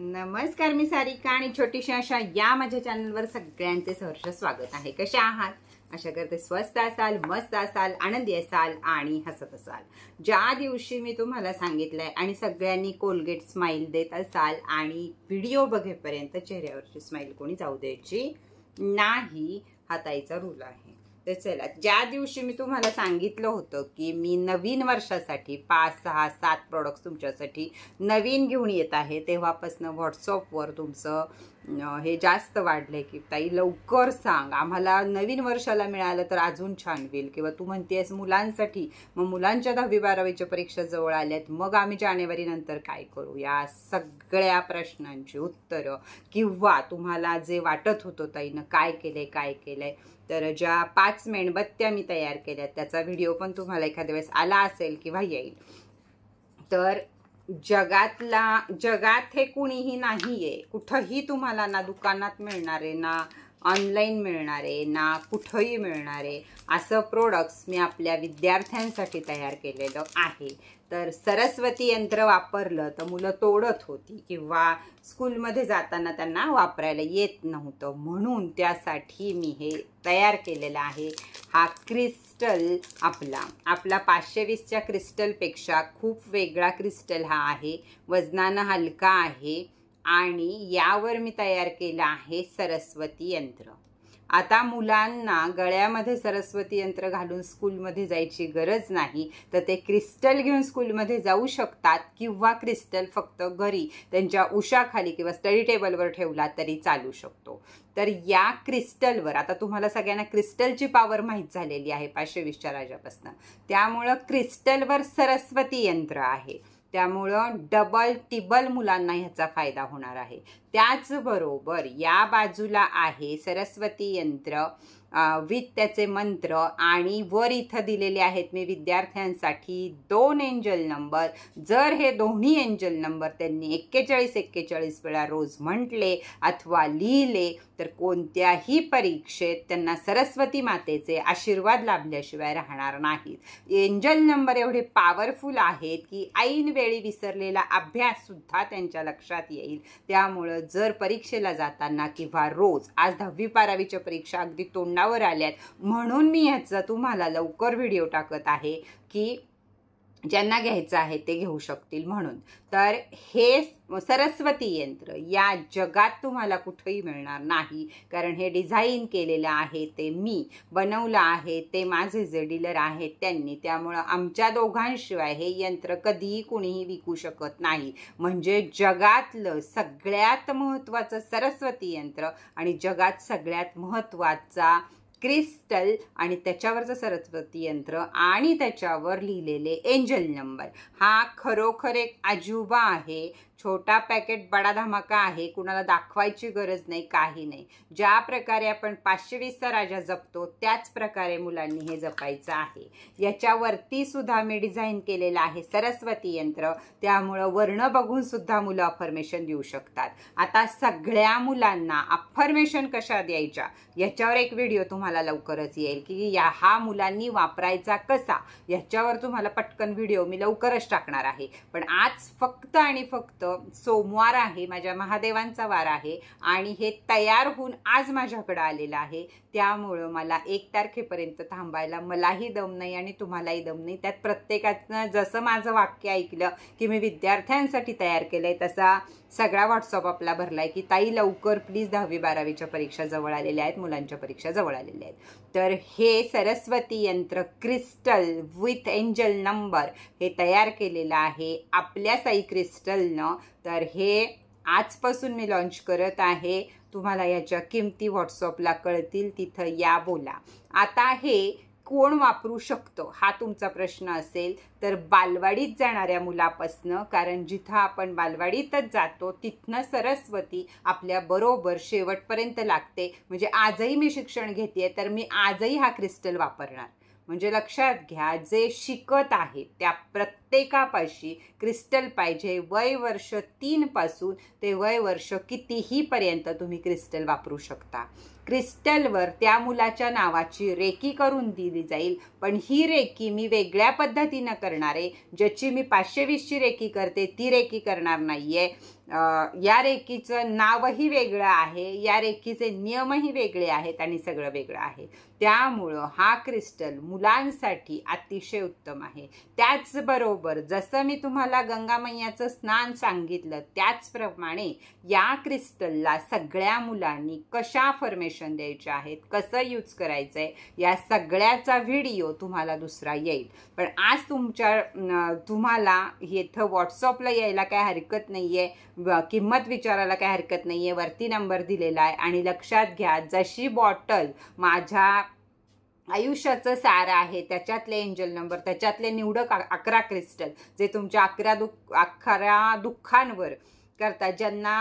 नमस्कार मी सारिका आणि छोटीशी अशा या माझ्या चॅनलवर सगळ्यांचे सहर्ष स्वागत आहे कसे आहात अशा करते स्वस्त असाल मस्त असाल आनंदी असाल आणि हसत असाल ज्या दिवशी मी तुम्हाला सांगितलं आणि सगळ्यांनी कोलगेट स्माईल देत असाल आणि व्हिडिओ बघेपर्यंत चेहऱ्यावरची स्माईल कोणी जाऊ द्यायची नाही हा ताईचा रूल आहे तर चला ज्या दिवशी मी तुम्हाला सांगितलं होतं की मी नवीन वर्षासाठी पाच सहा सात प्रॉडक्ट्स तुमच्यासाठी नवीन घेऊन येत आहे तेव्हापासनं व्हॉट्सअपवर तुमचं हे जास्त वाढलं की ताई लवकर सांग आम्हाला नवीन वर्षाला मिळालं तर अजून छान होईल किंवा तू म्हणतेस मुलांसाठी मग मुलांच्या दहावी बारावीच्या परीक्षा जवळ आल्यात मग आम्ही जानेवारीनंतर काय करू या सगळ्या प्रश्नांची उत्तरं किंवा तुम्हाला जे वाटत होतं ताईनं काय केलंय काय केलंय तर ज्या पाच मेणबत्त्या मी तयार केल्या त्याचा व्हिडिओ पण तुम्हाला एखाद्या वेळेस आला असेल किंवा येईल तर जगातला जगात हे कुणीही नाही आहे कुठंही तुम्हाला ना दुकानात मिळणारे ना ऑनलाईन मिळणारे ना कुठंही मिळणारे असं प्रोडक्ट्स मी आपल्या विद्यार्थ्यांसाठी तयार केलेलं आहे तर सरस्वती यंत्र वापरलं तर मुलं तोडत होती किंवा स्कूलमध्ये जाताना त्यांना वापरायला येत नव्हतं म्हणून त्यासाठी मी हे तयार केलेलं आहे हा क्रिस्टल आपला आपला पाचशे वीसच्या क्रिस्टलपेक्षा खूप वेगळा क्रिस्टल हा आहे वजनानं हलका आहे आणि यावर मी तयार केलं आहे सरस्वती यंत्र आता मुलांना गळ्यामध्ये सरस्वती यंत्र घालून स्कूलमध्ये जायची गरज नाही तर ते क्रिस्टल घेऊन स्कूलमध्ये जाऊ शकतात किंवा क्रिस्टल फक्त घरी त्यांच्या उशाखाली किंवा स्टडी टेबलवर ठेवला तरी चालू शकतो तर या क्रिस्टलवर आता तुम्हाला सगळ्यांना क्रिस्टलची पॉवर माहीत झालेली आहे पाचशे वीसच्या राजापासून त्यामुळं क्रिस्टलवर सरस्वती यंत्र आहे त्यामुळं डबल टिबल मुलांना ह्याचा फायदा होणार आहे त्याचबरोबर या बाजूला आहे सरस्वती यंत्र विथ त्याचे मंत्र आणि वर इथं दिलेले आहेत मी विद्यार्थ्यांसाठी दोन एंजल नंबर जर हे दोन्ही एंजल नंबर त्यांनी एक्केचाळीस एक्केचाळीस वेळा रोज म्हटले अथवा लिहिले तर कोणत्याही परीक्षेत त्यांना सरस्वती मातेचे आशीर्वाद लाभल्याशिवाय राहणार नाहीत एंजल नंबर एवढे पॉवरफुल आहेत की ऐनवेळी विसरलेला अभ्याससुद्धा त्यांच्या लक्षात येईल त्यामुळं जर परीक्षेला जाताना किंवा रोज आज दहावी बारावीच्या परीक्षा अगदी तोंड तोंडावर आल्यात म्हणून मी ह्याचा तुम्हाला लवकर व्हिडिओ टाकत आहे की ज्यांना घ्यायचं आहे ते घेऊ शकतील म्हणून तर हे सरस्वती यंत्र या जगात तुम्हाला कुठंही मिळणार नाही कारण हे डिझाईन केलेलं आहे ते मी बनवलं आहे ते माझे जे डीलर आहेत त्यांनी त्यामुळं आमच्या दोघांशिवाय हे यंत्र कधीही कुणीही विकू शकत नाही म्हणजे जगातलं सगळ्यात महत्त्वाचं सरस्वती यंत्र आणि जगात सगळ्यात महत्त्वाचा क्रिस्टल आणि त्याच्यावरचं सरस्वती यंत्र आणि त्याच्यावर लिहिलेले एंजल नंबर हा खरोखर एक अजुबा आहे छोटा पॅकेट बडा धमाका आहे कुणाला दाखवायची गरज नाही काही नाही ज्या प्रकारे आपण पाचशे वीसचा राजा जपतो त्याच प्रकारे मुलांनी हे जपायचं आहे याच्यावरती सुद्धा मी डिझाईन केलेलं आहे सरस्वती यंत्र त्यामुळं वर्ण बघून सुद्धा मुलं अफर्मेशन देऊ शकतात आता सगळ्या मुलांना अफर्मेशन कशा द्यायच्या याच्यावर एक व्हिडिओ तुम्हाला तुम्हाला लवकरच येईल की या हा मुलांनी वापरायचा कसा याच्यावर तुम्हाला पटकन व्हिडिओ मी लवकरच टाकणार आहे पण आज फक्त आणि फक्त सोमवार आहे माझ्या महादेवांचा वार आहे आणि हे तयार होऊन आज माझ्याकडं आलेलं आहे त्यामुळं मला एक तारखेपर्यंत थांबायला मलाही दम नाही आणि तुम्हालाही दम नाही त्यात प्रत्येकानं जसं माझं वाक्य ऐकलं की मी विद्यार्थ्यांसाठी तयार केलं आहे तसा सगळा व्हॉट्सअप आपला भरलाय की ताई लवकर प्लीज दहावी बारावीच्या परीक्षा जवळ आलेल्या आहेत मुलांच्या परीक्षा जवळ आलेल्या आहेत तर हे सरस्वती यंत्र क्रिस्टल विथ एंजल नंबर हे तयार केलेलं आहे आपल्या साई क्रिस्टलनं तर हे आजपासून मी लॉन्च करत आहे तुम्हाला याच्या किमती व्हॉट्सअपला कळतील तिथं या बोला आता हे कोण वापरू शकतो हा तुमचा प्रश्न असेल तर बालवाडीत जाणाऱ्या मुलापासनं कारण जिथं आपण बालवाडीतच जातो तिथनं सरस्वती आपल्या बरोबर शेवटपर्यंत लागते म्हणजे आजही मी शिक्षण घेते तर मी आजही हा क्रिस्टल वापरणार म्हणजे लक्षात घ्या जे शिकत आहेत त्या प्रत्येकापाशी क्रिस्टल पाहिजे वय वर्ष तीनपासून ते वय वर्ष कितीही पर्यंत तुम्ही क्रिस्टल वापरू शकता क्रिस्टलवर त्या मुलाच्या नावाची रेकी करून दिली जाईल पण ही रेकी मी वेगळ्या पद्धतीनं करणार आहे ज्याची मी पाचशे वीसची रेकी करते ती रेकी करणार नाही आहे या रेखीचं नावही वेगळं आहे या रेकीचे नियमही वेगळे आहेत आणि सगळं वेगळं आहे त्यामुळं हा क्रिस्टल मुलांसाठी अतिशय उत्तम आहे त्याचबरोबर जसं मी तुम्हाला गंगामय्याचं स्नान सांगितलं त्याचप्रमाणे या क्रिस्टलला सगळ्या मुलांनी कशा फॉर्मेशन द्यायच्या आहेत कसं यूज करायचं आहे या सगळ्याचा व्हिडिओ तुम्हाला दुसरा येईल पण आज तुमच्या तुम्हाला येथं व्हॉट्सअपला यायला काय हरकत नाही आहे किंमत विचारायला काही हरकत नाही आहे वरती नंबर दिलेला आहे आणि लक्षात घ्या जशी बॉटल माझ्या आयुष्याचं सार आहे त्याच्यातले एंजल नंबर त्याच्यातले निवडक अकरा क्रिस्टल जे तुमच्या अकरा दुःख अकरा दुःखांवर करता ज्यांना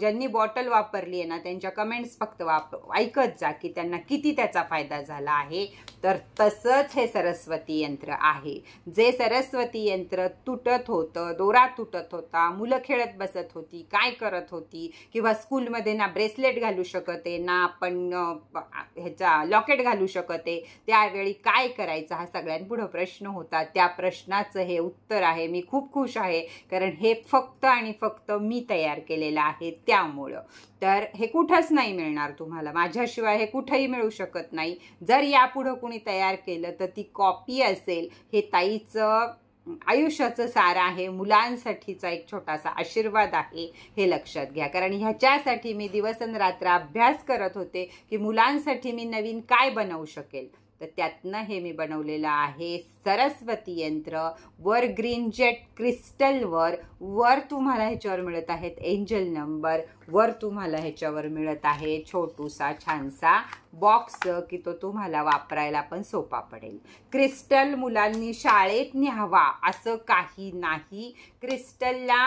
ज्यांनी बॉटल वापरली आहे ना त्यांच्या कमेंट्स फक्त वाप ऐकत जा की त्यांना किती त्याचा फायदा झाला आहे तर तसंच हे सरस्वती यंत्र आहे जे सरस्वती यंत्र तुटत होतं दोरा तुटत होता मुलं खेळत बसत होती काय करत होती किंवा स्कूलमध्ये ना ब्रेसलेट घालू शकते ना आपण ह्याचा लॉकेट घालू शकते त्यावेळी काय करायचं हा सगळ्यांपुढं प्रश्न होता त्या प्रश्नाचं हे उत्तर आहे मी खूप खुश आहे कारण हे फक्त आणि फक्त मी मी तयार केलेला आहे त्यामुळं तर हे कुठंच नाही मिळणार तुम्हाला माझ्याशिवाय हे कुठंही मिळू शकत नाही जर यापुढं कुणी तयार केलं तर ती कॉपी असेल हे ताईचं आयुष्याचं सार आहे मुलांसाठीचा एक छोटासा आशीर्वाद आहे हे लक्षात घ्या कारण ह्याच्यासाठी मी दिवस रात्र अभ्यास करत होते की मुलांसाठी मी नवीन काय बनवू शकेल तर त्यातनं हे मी बनवलेलं आहे सरस्वती यंत्र वर ग्रीन जेट क्रिस्टलवर वर तुम्हाला ह्याच्यावर मिळत आहेत एंजल नंबर वर तुम्हाला ह्याच्यावर मिळत आहे छोटूसा छानसा बॉक्स की तो तुम्हाला वापरायला पण सोपा पडेल क्रिस्टल मुलांनी शाळेत न्यावा असं काही नाही क्रिस्टलला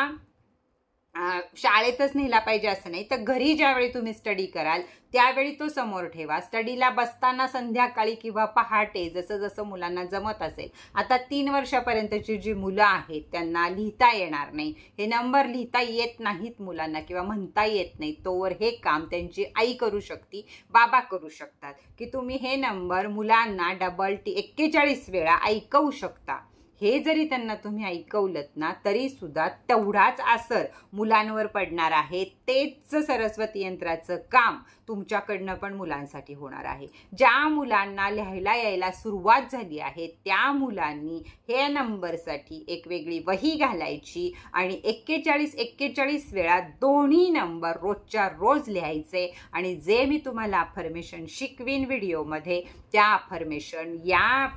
शाळेतच नेला पाहिजे असं नाही तर घरी ज्यावेळी तुम्ही स्टडी कराल त्यावेळी तो समोर ठेवा स्टडीला बसताना संध्याकाळी किंवा पहाटे जसं जसं मुलांना जमत असेल आता तीन वर्षापर्यंतची जी मुलं आहेत त्यांना लिहिता येणार नाही हे नंबर लिहिता येत नाहीत मुलांना किंवा म्हणता येत नाही तोवर हे काम त्यांची आई करू शकते बाबा करू शकतात की तुम्ही हे नंबर मुलांना डबल टी एक्केचाळीस वेळा ऐकवू शकता हे जरी त्यांना तुम्ही ऐकवलत ना तरी सुद्धा तेवढाच असर मुलांवर पडणार आहे तेच सरस्वती यंत्राचं काम तुमच्याकडनं पण मुलांसाठी होणार आहे ज्या मुलांना लिहायला यायला सुरुवात झाली आहे त्या मुलांनी हे नंबरसाठी एक वेगळी वही घालायची आणि एक्केचाळीस एक्केचाळीस वेळा दोन्ही नंबर रोजच्या रोज लिहायचे आणि जे मी तुम्हाला अफर्मेशन शिकवीन व्हिडिओमध्ये त्या अफर्मेशन या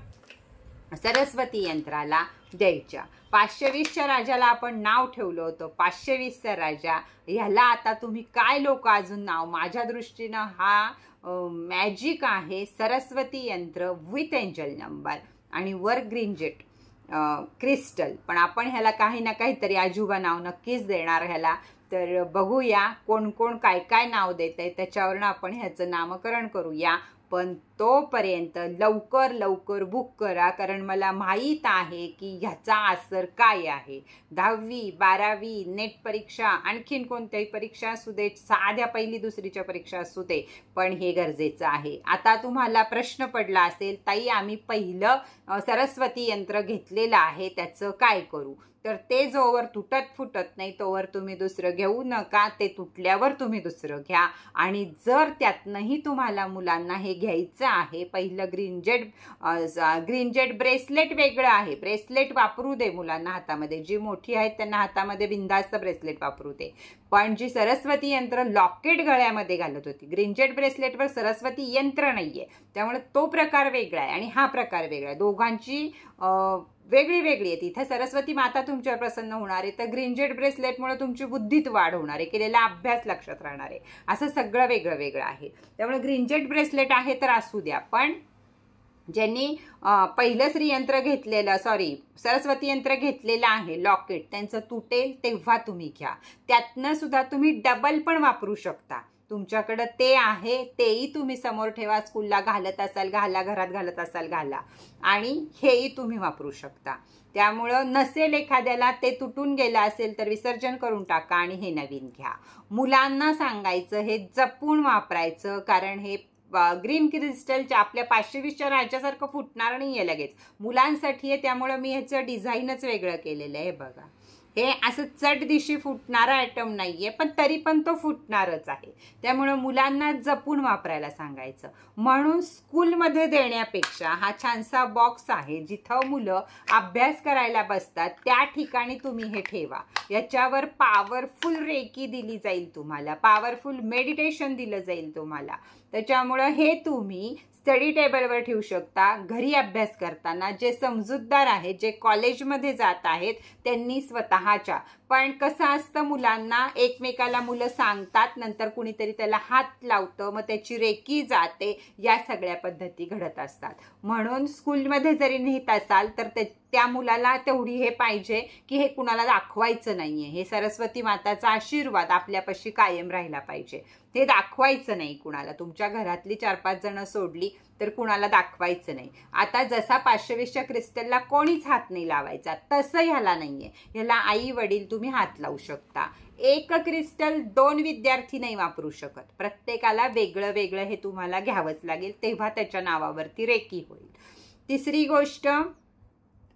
सरस्वती यंत्राला द्यायच्या पाचशे वीसच्या राजाला आपण नाव ठेवलं होतं पाचशे वीसचा राजा ह्याला आता तुम्ही काय लोक अजून नाव माझ्या दृष्टीनं हा मॅजिक आहे सरस्वती यंत्र विथ एंजल नंबर आणि वर ग्रीन जेट क्रिस्टल पण आपण ह्याला काही ना काहीतरी आजोबा नाव नक्कीच देणार ह्याला तर बघूया कोण कोण काय काय नाव देत आहे त्याच्यावरून आपण ह्याचं नामकरण करूया पण तोपर्यंत लवकर लवकर बुक करा कारण मला माहीत आहे की ह्याचा आसर काय आहे दहावी बारावी नेट परीक्षा आणखीन कोणत्याही परीक्षा असू दे साध्या पहिली दुसरीच्या परीक्षा असू दे पण हे गरजेचं आहे आता तुम्हाला प्रश्न पडला असेल ताई आम्ही पहिलं सरस्वती यंत्र घेतलेलं आहे त्याचं काय करू तर ते जोवर तुटत फुटत नाही तोवर तुम्ही दुसरं घेऊ नका ते तुटल्यावर तुम्ही दुसरं घ्या आणि जर त्यातनंही तुम्हाला मुलांना हे घ्यायचं आहे पहिलं ग्रीनजेट ग्रीनजेट ब्रेसलेट वेगळं आहे ब्रेसलेट वापरू दे मुलांना हातामध्ये जी मोठी आहेत त्यांना हातामध्ये बिंदास्त ब्रेसलेट वापरू दे पण जी सरस्वती यंत्र लॉकेट गळ्यामध्ये घालत होती ग्रीनजेट ब्रेसलेटवर सरस्वती यंत्र नाही आहे त्यामुळे तो प्रकार वेगळा आहे आणि हा प्रकार वेगळा आहे दोघांची वेगळी वेगळी आहे इथे सरस्वती माता तुमच्यावर प्रसन्न होणार आहे तर ग्रीनजेट ब्रेसलेटमुळे तुमची बुद्धीत वाढ होणार आहे केलेला अभ्यास लक्षात राहणार आहे असं सगळं वेगळं वेगळं आहे त्यामुळे ग्रीनजेट ब्रेसलेट आहे तर असू द्या पण ज्यांनी पहिलं श्रीयंत्र घेतलेलं सॉरी सरस्वती यंत्र घेतलेलं आहे लॉकेट त्यांचं तुटेल तेव्हा तुम्ही घ्या त्यातनं सुद्धा तुम्ही डबल पण वापरू शकता तुमच्याकडं ते आहे तेही तुम्ही समोर ठेवा स्कूलला घालत असाल घाला घरात घालत असाल घाला आणि हेही तुम्ही वापरू शकता त्यामुळं नसेल एखाद्याला ते तुटून गेलं असेल तर विसर्जन करून टाका आणि हे नवीन घ्या मुलांना सांगायचं हे जपून वापरायचं कारण हे ग्रीन क्रिस्टलच्या आपल्या पाचशे वीसच्या राज्यासारखं फुटणार नाही आहे लगेच मुलांसाठी आहे त्यामुळं मी ह्याचं डिझाईनच वेगळं केलेलं आहे बघा हे असं चट दिशी फुटणारा ॲटम नाही आहे पण तरी पण तो फुटणारच आहे त्यामुळं मुलांना जपून वापरायला सांगायचं म्हणून स्कूलमध्ये देण्यापेक्षा हा छानसा बॉक्स आहे जिथं मुलं अभ्यास करायला बसतात त्या ठिकाणी तुम्ही हे ठेवा याच्यावर पॉवरफुल रेकी दिली जाईल तुम्हाला पॉवरफुल मेडिटेशन दिलं जाईल तुम्हाला त्याच्यामुळं हे तुम्ही स्टडी टेबलवर ठेवू शकता घरी अभ्यास करताना जे समजूतदार आहेत जे कॉलेजमध्ये जात आहेत त्यांनी स्वतःच्या पण कसं असतं मुलांना एकमेकाला मुलं सांगतात नंतर कुणीतरी त्याला हात लावतं मग त्याची रेकी जाते या सगळ्या पद्धती घडत असतात म्हणून स्कूलमध्ये जरी नेत असाल तर ते त्या मुलाला तेवढी हे पाहिजे की हे कुणाला दाखवायचं नाही हे सरस्वती माताचा आशीर्वाद आपल्यापाशी कायम राहिला पाहिजे हे दाखवायचं नाही कुणाला तुमच्या घरातली चार पाच जणं सोडली तर कुणाला दाखवायचं नाही आता जसा पाचशे वीसच्या क्रिस्टलला कोणीच हात नाही लावायचा तसं ह्याला नाहीये ह्याला आई वडील तुम्ही हात लावू शकता एक क्रिस्टल दोन विद्यार्थी नाही वापरू शकत प्रत्येकाला वेगळं वेगळं हे तुम्हाला घ्यावंच लागेल तेव्हा त्याच्या नावावरती रेकी होईल तिसरी गोष्ट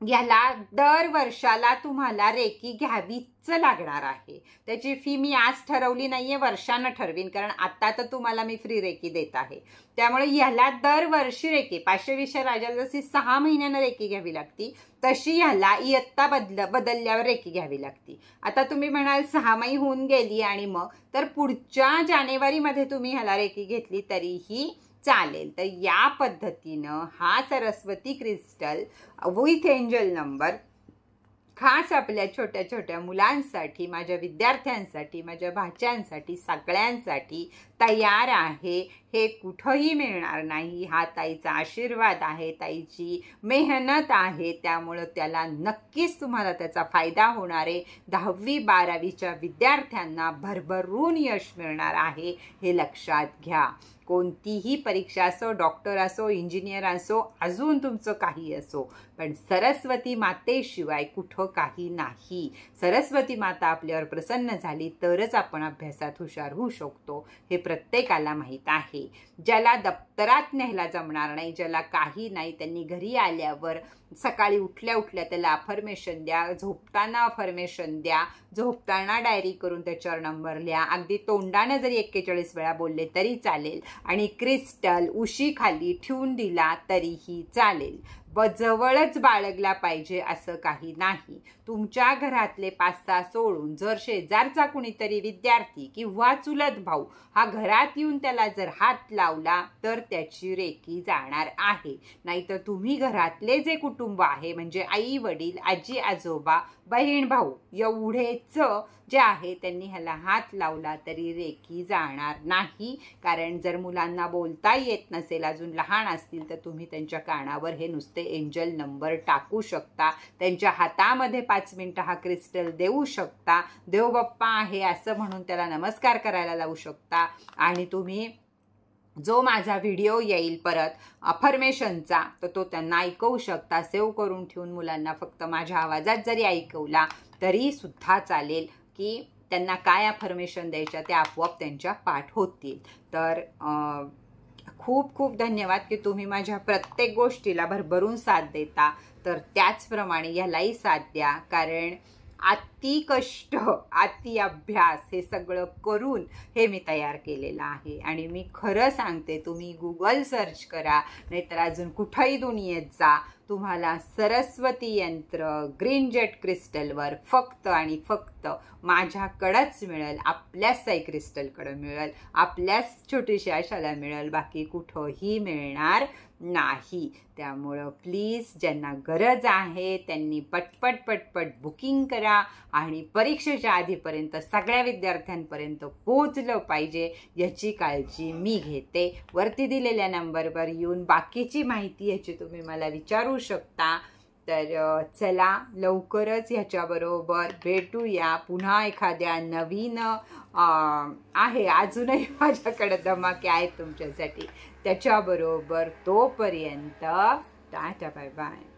याला दर वर्षाला तुम्हाला रेकी घ्यावीच लागणार आहे त्याची फी मी आज ठरवली नाहीये वर्षानं ठरवीन कारण आत्ता तर तुम्हाला मी फ्री रेकी देत आहे त्यामुळे याला दरवर्षी रेकी पाचशे विषय राजाला जशी सहा महिन्यानं रेकी घ्यावी लागती तशी ह्याला इयत्ता बदल बदलल्यावर रेकी घ्यावी लागती आता तुम्ही म्हणाल सहामाही होऊन गेली आणि मग तर पुढच्या जानेवारीमध्ये तुम्ही ह्याला रेकी घेतली तरीही चालेल तर या पद्धतीनं हा Saraswati crystal with angel number खास आपल्या छोट्या छोट्या मुलांसाठी माझ्या विद्यार्थ्यांसाठी माझ्या भाच्यांसाठी सगळ्यांसाठी तयार आहे हे कुठंही मिळणार नाही हा ताईचा आशीर्वाद आहे ताईची मेहनत आहे त्यामुळं त्याला नक्कीच तुम्हाला त्याचा फायदा होणार आहे दहावी बारावीच्या विद्यार्थ्यांना भरभरून यश मिळणार आहे हे लक्षात घ्या कोणतीही परीक्षा असो डॉक्टर असो इंजिनियर असो अजून तुमचं काही असो पण सरस्वती मातेशिवाय कुठं काही नाही सरस्वती माता आपल्यावर प्रसन्न झाली तरच आपण अभ्यासात हुशार होऊ शकतो हे प्रत्येकाला माहीत आहे आहे ज्याला दप्तरात न्यायला जमणार नाही ज्याला काही नाही त्यांनी घरी आल्यावर सकाळी उठल्या उठल्या त्याला अफर्मेशन द्या झोपताना अफर्मेशन द्या झोपताना डायरी करून त्याच्यावर नंबर लिहा अगदी तोंडाने जरी एक्केचाळीस वेळा बोलले तरी चालेल आणि क्रिस्टल उशीखाली ठेवून दिला तरीही चालेल व जवळच बाळगला पाहिजे असं काही नाही तुमच्या घरातले पास्ता सोडून जर शेजारचा कुणीतरी विद्यार्थी किंवा चुलत भाऊ हा घरात येऊन त्याला जर हात लावला तर त्याची रेखी जाणार आहे नाहीतर तुम्ही घरातले जे कुटुंब आहे म्हणजे आई वडील आजी आजोबा बहीण भाऊ एवढेच जे आहे त्यांनी ह्याला हात लावला तरी रेखी जाणार नाही कारण जर मुलांना बोलता येत नसेल अजून लहान असतील तर तुम्ही त्यांच्या कानावर हे नुसते ते एंजल नंबर टाकू शकता त्यांच्या हातामध्ये पाच मिनटं हा क्रिस्टल देऊ शकता देवबाप्पा आहे असं म्हणून त्याला नमस्कार करायला लावू शकता आणि तुम्ही जो माझा व्हिडिओ येईल परत अफर्मेशनचा तर तो, त्यांना ऐकवू शकता सेव्ह करून ठेवून मुलांना फक्त माझ्या आवाजात जरी ऐकवला तरी सुद्धा चालेल की त्यांना काय अफर्मेशन द्यायच्या त्या आपोआप त्यांच्या पाठ होतील तर खूप खूप धन्यवाद की तुम्ही माझ्या प्रत्येक गोष्टीला भरभरून साथ देता तर त्याचप्रमाणे ह्यालाही साथ द्या कारण अति कष्ट अति अभ्यास हे सगळं करून हे मी तयार केलेलं आहे आणि मी खरं सांगते तुम्ही गुगल सर्च करा नाहीतर अजून कुठंही दुनियेत जा तुम्हाला सरस्वती यंत्र ग्रीन जेट क्रिस्टलवर फक्त आणि फक्त माझ्याकडंच मिळेल आपल्याच साई क्रिस्टलकडं मिळेल आपल्याच छोटीशी आशाला मिळेल बाकी कुठंही मिळणार नाही त्यामुळं प्लीज ज्यांना गरज आहे त्यांनी पटपट पटपट बुकिंग करा आणि परीक्षेच्या आधीपर्यंत सगळ्या विद्यार्थ्यांपर्यंत पोचलं पाहिजे याची काळजी मी घेते वरती दिलेल्या नंबरवर येऊन बाकीची माहिती याची तुम्ही मला विचारू शकता तर चला लवकरच ह्याच्याबरोबर भेटूया पुन्हा एखाद्या नवीन आहे अजूनही माझ्याकडे धमाके आहेत तुमच्यासाठी त्याच्याबरोबर तोपर्यंत टाटा बाय बाय